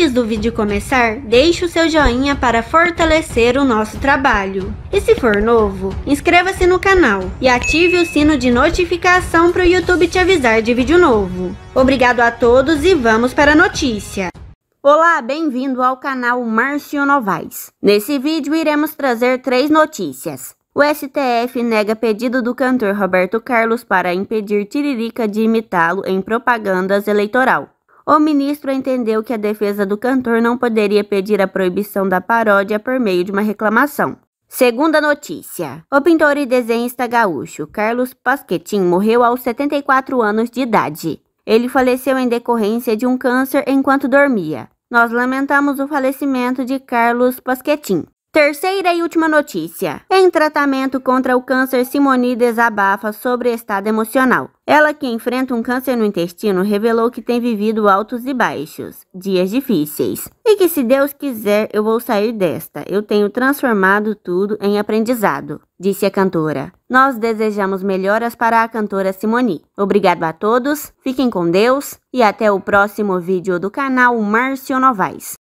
Antes do vídeo começar, deixe o seu joinha para fortalecer o nosso trabalho. E se for novo, inscreva-se no canal e ative o sino de notificação para o YouTube te avisar de vídeo novo. Obrigado a todos e vamos para a notícia. Olá, bem-vindo ao canal Márcio Novaes. Nesse vídeo iremos trazer três notícias. O STF nega pedido do cantor Roberto Carlos para impedir Tiririca de imitá-lo em propagandas eleitoral. O ministro entendeu que a defesa do cantor não poderia pedir a proibição da paródia por meio de uma reclamação. Segunda notícia. O pintor e desenhista gaúcho Carlos Pasquetin morreu aos 74 anos de idade. Ele faleceu em decorrência de um câncer enquanto dormia. Nós lamentamos o falecimento de Carlos Pasquetin. Terceira e última notícia. Em tratamento contra o câncer, Simone desabafa sobre estado emocional. Ela que enfrenta um câncer no intestino revelou que tem vivido altos e baixos, dias difíceis. E que se Deus quiser, eu vou sair desta. Eu tenho transformado tudo em aprendizado, disse a cantora. Nós desejamos melhoras para a cantora Simone. Obrigado a todos, fiquem com Deus e até o próximo vídeo do canal Márcio Novaes.